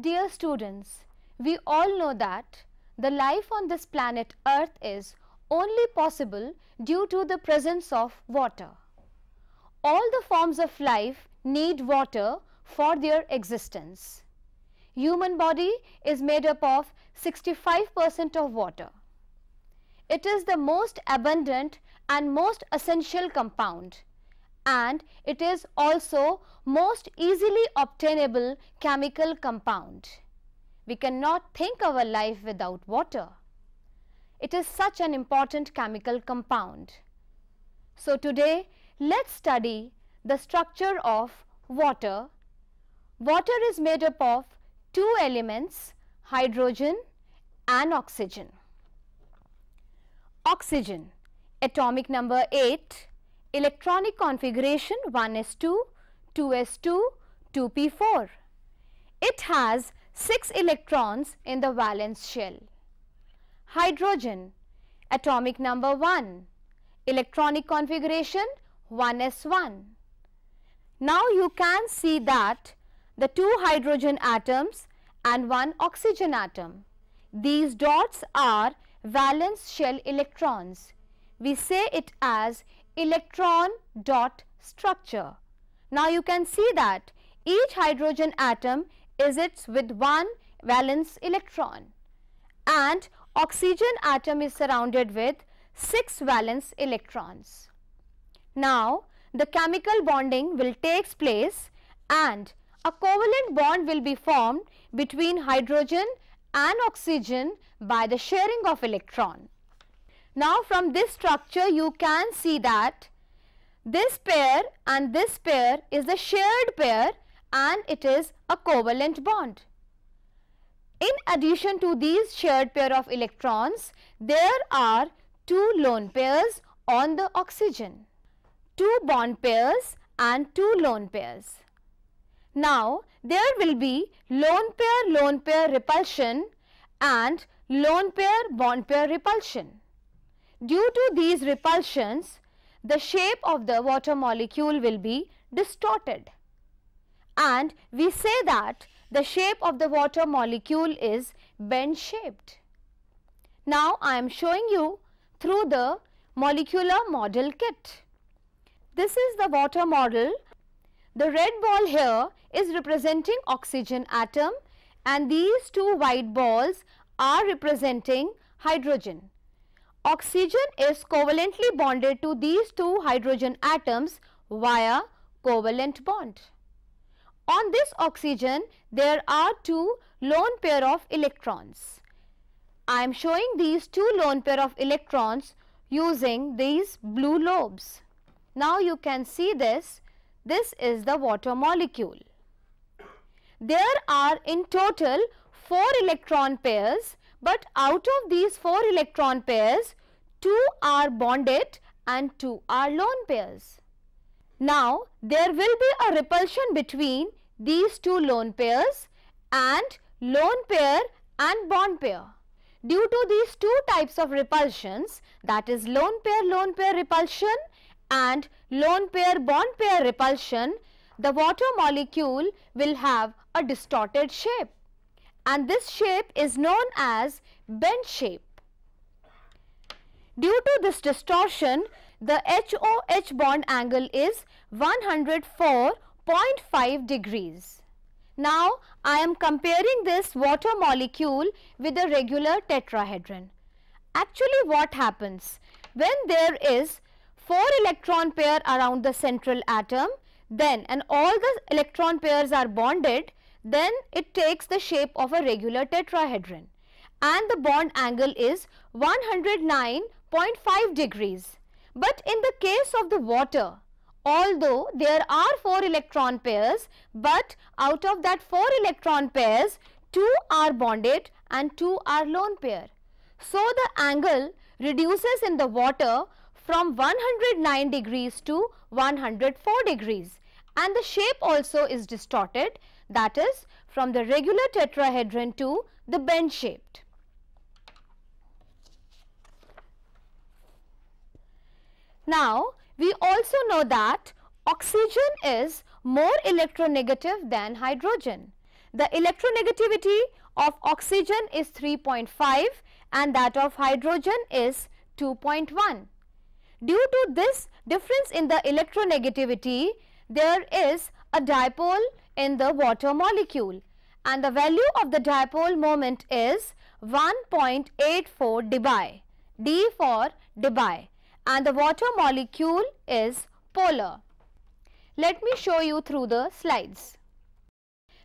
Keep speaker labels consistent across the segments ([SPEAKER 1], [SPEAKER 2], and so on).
[SPEAKER 1] Dear students, we all know that the life on this planet Earth is only possible due to the presence of water. All the forms of life need water for their existence. Human body is made up of 65% of water. It is the most abundant and most essential compound and it is also most easily obtainable chemical compound. We cannot think of a life without water. It is such an important chemical compound. So today, let's study the structure of water. Water is made up of two elements, hydrogen and oxygen. Oxygen, atomic number 8, electronic configuration 1s2, 2s2, 2p4. It has 6 electrons in the valence shell. Hydrogen, atomic number 1, electronic configuration 1s1. Now you can see that the two hydrogen atoms and one oxygen atom. These dots are valence shell electrons. We say it as electron dot structure. Now you can see that each hydrogen atom is its with one valence electron and oxygen atom is surrounded with 6 valence electrons. Now the chemical bonding will takes place and a covalent bond will be formed between hydrogen and oxygen by the sharing of electron. Now from this structure you can see that this pair and this pair is a shared pair and it is a covalent bond. In addition to these shared pair of electrons, there are two lone pairs on the oxygen, two bond pairs and two lone pairs. Now, there will be lone pair lone pair repulsion and lone pair bond pair repulsion. Due to these repulsions, the shape of the water molecule will be distorted. And we say that the shape of the water molecule is bent shaped. Now, I am showing you through the molecular model kit. This is the water model. The red ball here is representing oxygen atom and these two white balls are representing hydrogen. Oxygen is covalently bonded to these two hydrogen atoms via covalent bond. On this oxygen, there are two lone pair of electrons. I am showing these two lone pair of electrons using these blue lobes. Now you can see this, this is the water molecule. There are in total 4 electron pairs but out of these 4 electron pairs, 2 are bonded and 2 are lone pairs. Now, there will be a repulsion between these two lone pairs and lone pair and bond pair. Due to these two types of repulsions that is lone pair lone pair repulsion and lone pair bond pair repulsion, the water molecule will have a distorted shape and this shape is known as bend shape. Due to this distortion, the HOH bond angle is 104.5 degrees. Now, I am comparing this water molecule with a regular tetrahedron. Actually, what happens? When there is 4 electron pair around the central atom, then and all the electron pairs are bonded, then it takes the shape of a regular tetrahedron and the bond angle is 109.5 degrees. But in the case of the water, although there are 4 electron pairs, but out of that 4 electron pairs, 2 are bonded and 2 are lone pair. So, the angle reduces in the water from 109 degrees to 104 degrees and the shape also is distorted that is from the regular tetrahedron to the bend shaped. Now, we also know that oxygen is more electronegative than hydrogen. The electronegativity of oxygen is 3.5 and that of hydrogen is 2.1. Due to this difference in the electronegativity, there is a dipole in the water molecule and the value of the dipole moment is 1.84 dBi, D for debye, and the water molecule is polar. Let me show you through the slides.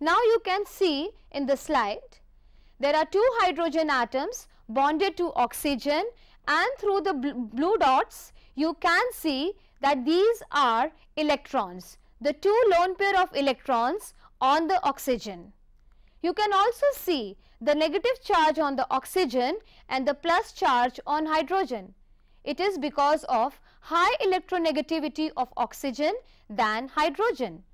[SPEAKER 1] Now you can see in the slide there are two hydrogen atoms bonded to oxygen and through the bl blue dots you can see that these are electrons the two lone pair of electrons on the oxygen. You can also see the negative charge on the oxygen and the plus charge on hydrogen. It is because of high electronegativity of oxygen than hydrogen.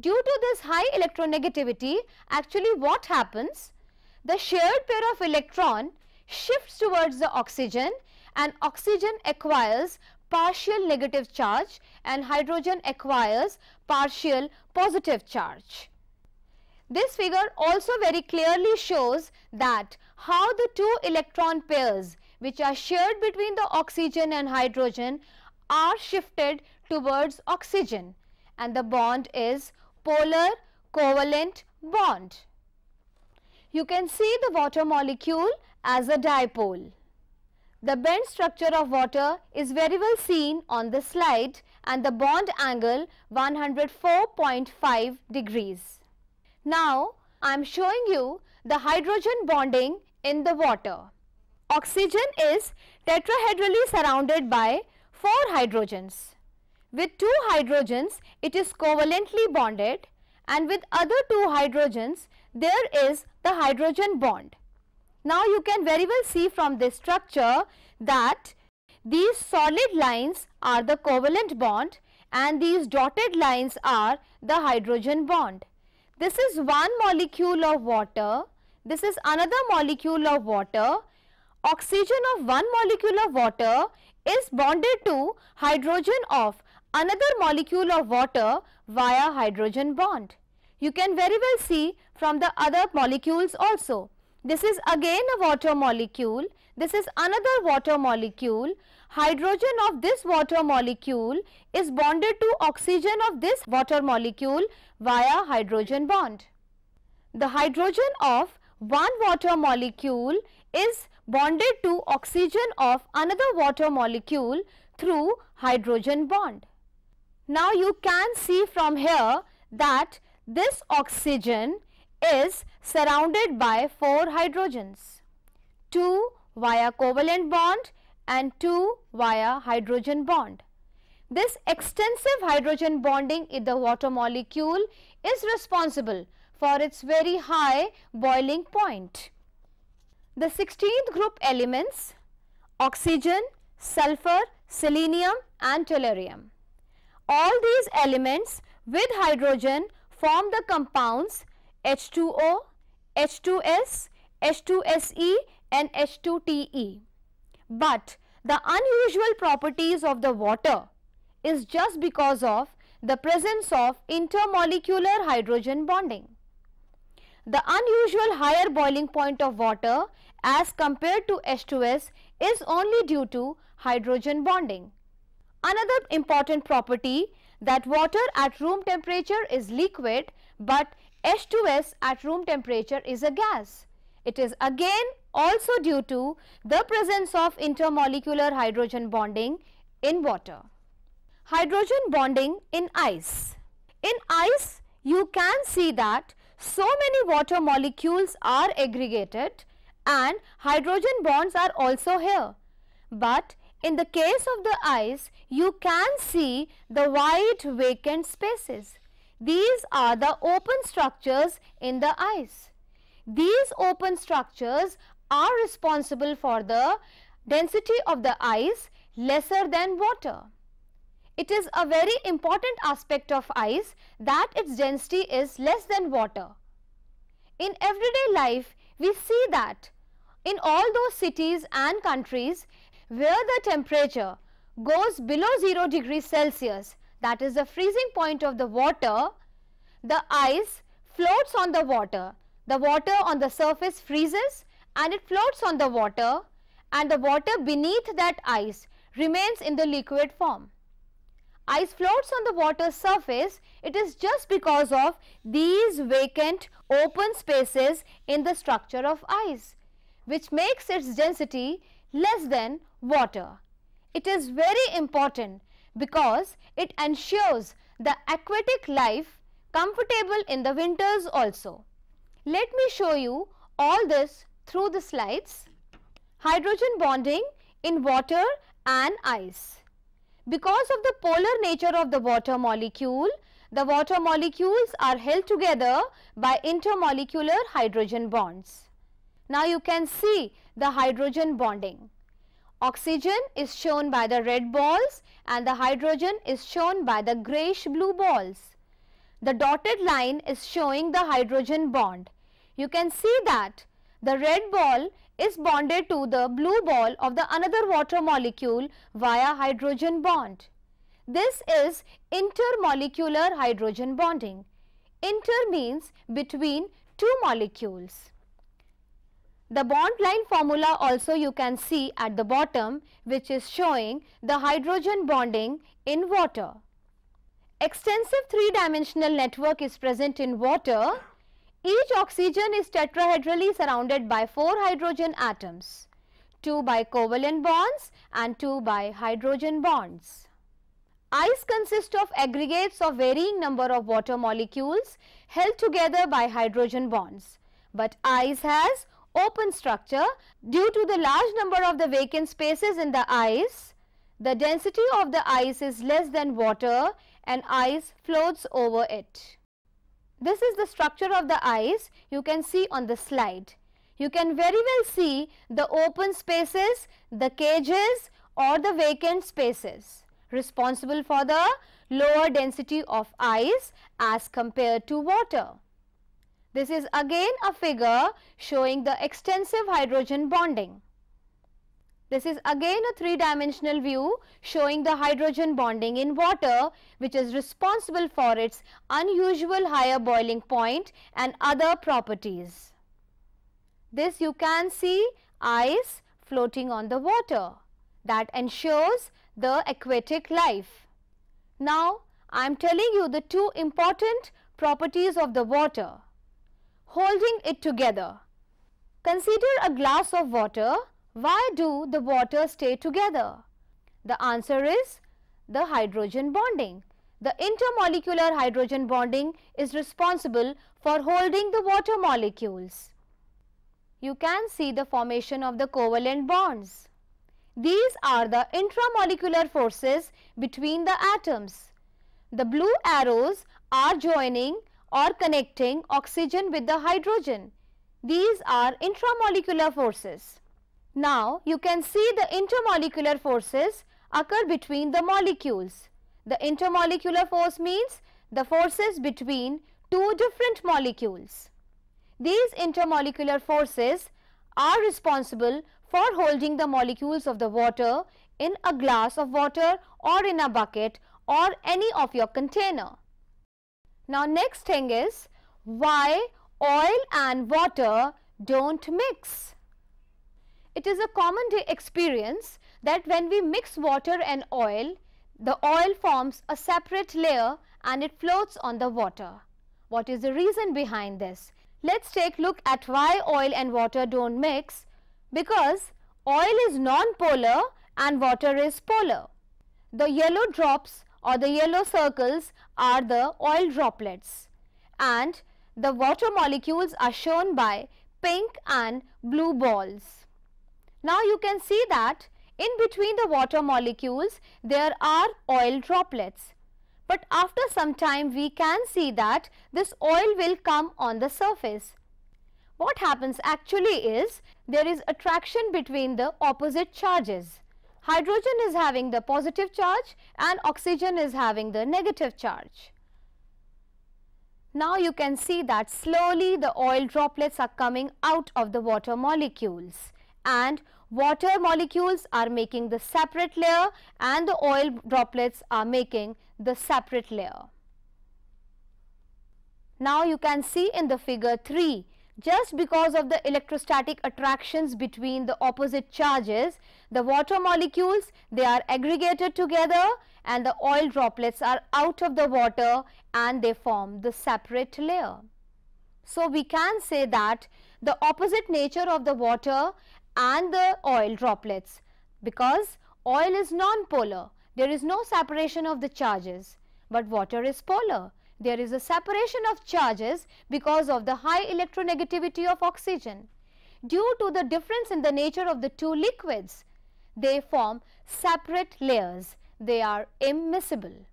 [SPEAKER 1] Due to this high electronegativity, actually what happens? The shared pair of electron shifts towards the oxygen and oxygen acquires partial negative charge and hydrogen acquires partial positive charge. This figure also very clearly shows that how the two electron pairs which are shared between the oxygen and hydrogen are shifted towards oxygen and the bond is polar covalent bond. You can see the water molecule as a dipole. The bend structure of water is very well seen on the slide and the bond angle 104.5 degrees. Now, I am showing you the hydrogen bonding in the water. Oxygen is tetrahedrally surrounded by 4 hydrogens. With 2 hydrogens, it is covalently bonded and with other 2 hydrogens, there is the hydrogen bond. Now you can very well see from this structure that these solid lines are the covalent bond and these dotted lines are the hydrogen bond. This is one molecule of water, this is another molecule of water. Oxygen of one molecule of water is bonded to hydrogen of another molecule of water via hydrogen bond. You can very well see from the other molecules also. This is again a water molecule. This is another water molecule. Hydrogen of this water molecule is bonded to oxygen of this water molecule via hydrogen bond. The hydrogen of one water molecule is bonded to oxygen of another water molecule through hydrogen bond. Now you can see from here that this oxygen is surrounded by 4 hydrogens, 2 via covalent bond and 2 via hydrogen bond. This extensive hydrogen bonding in the water molecule is responsible for its very high boiling point. The 16th group elements oxygen, sulfur, selenium and tellurium. All these elements with hydrogen form the compounds H2O, H2S, H2SE and H2TE. But the unusual properties of the water is just because of the presence of intermolecular hydrogen bonding. The unusual higher boiling point of water as compared to H2S is only due to hydrogen bonding. Another important property that water at room temperature is liquid but H2S at room temperature is a gas. It is again also due to the presence of intermolecular hydrogen bonding in water. Hydrogen bonding in ice. In ice, you can see that so many water molecules are aggregated and hydrogen bonds are also here. But in the case of the ice, you can see the wide vacant spaces. These are the open structures in the ice. These open structures are responsible for the density of the ice lesser than water. It is a very important aspect of ice that its density is less than water. In everyday life, we see that in all those cities and countries where the temperature goes below 0 degrees Celsius, that is the freezing point of the water, the ice floats on the water. The water on the surface freezes and it floats on the water and the water beneath that ice remains in the liquid form. Ice floats on the water surface, it is just because of these vacant open spaces in the structure of ice, which makes its density less than water. It is very important because it ensures the aquatic life comfortable in the winters also. Let me show you all this through the slides. Hydrogen bonding in water and ice. Because of the polar nature of the water molecule, the water molecules are held together by intermolecular hydrogen bonds. Now you can see the hydrogen bonding. Oxygen is shown by the red balls and the hydrogen is shown by the grayish blue balls. The dotted line is showing the hydrogen bond. You can see that the red ball is bonded to the blue ball of the another water molecule via hydrogen bond. This is intermolecular hydrogen bonding. Inter means between two molecules. The bond line formula also you can see at the bottom which is showing the hydrogen bonding in water. Extensive three-dimensional network is present in water. Each oxygen is tetrahedrally surrounded by four hydrogen atoms, two by covalent bonds and two by hydrogen bonds. Ice consists of aggregates of varying number of water molecules held together by hydrogen bonds. But ice has open structure due to the large number of the vacant spaces in the ice, the density of the ice is less than water and ice floats over it. This is the structure of the ice you can see on the slide. You can very well see the open spaces, the cages or the vacant spaces responsible for the lower density of ice as compared to water. This is again a figure showing the extensive hydrogen bonding. This is again a three-dimensional view showing the hydrogen bonding in water which is responsible for its unusual higher boiling point and other properties. This you can see ice floating on the water that ensures the aquatic life. Now, I am telling you the two important properties of the water holding it together. Consider a glass of water. Why do the water stay together? The answer is the hydrogen bonding. The intermolecular hydrogen bonding is responsible for holding the water molecules. You can see the formation of the covalent bonds. These are the intramolecular forces between the atoms. The blue arrows are joining or connecting oxygen with the hydrogen. These are intramolecular forces. Now you can see the intermolecular forces occur between the molecules. The intermolecular force means the forces between two different molecules. These intermolecular forces are responsible for holding the molecules of the water in a glass of water or in a bucket or any of your container. Now next thing is why oil and water don't mix. It is a common experience that when we mix water and oil, the oil forms a separate layer and it floats on the water. What is the reason behind this? Let's take look at why oil and water don't mix because oil is non-polar and water is polar. The yellow drops or the yellow circles are the oil droplets and the water molecules are shown by pink and blue balls. Now you can see that in between the water molecules there are oil droplets. But after some time we can see that this oil will come on the surface. What happens actually is there is attraction between the opposite charges hydrogen is having the positive charge and oxygen is having the negative charge. Now you can see that slowly the oil droplets are coming out of the water molecules and water molecules are making the separate layer and the oil droplets are making the separate layer. Now you can see in the figure 3 just because of the electrostatic attractions between the opposite charges, the water molecules, they are aggregated together and the oil droplets are out of the water and they form the separate layer. So, we can say that the opposite nature of the water and the oil droplets because oil is non-polar, there is no separation of the charges, but water is polar. There is a separation of charges because of the high electronegativity of oxygen. Due to the difference in the nature of the two liquids, they form separate layers. They are immiscible.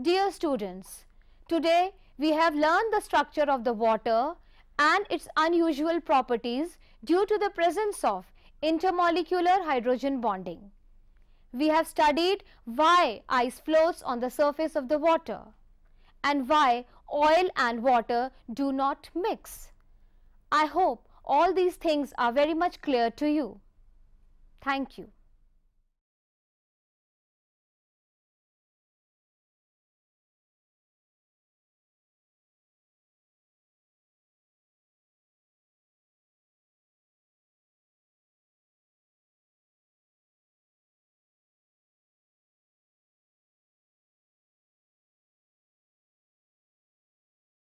[SPEAKER 1] Dear students, today we have learned the structure of the water and its unusual properties due to the presence of intermolecular hydrogen bonding. We have studied why ice floats on the surface of the water and why oil and water do not mix. I hope all these things are very much clear to you. Thank you.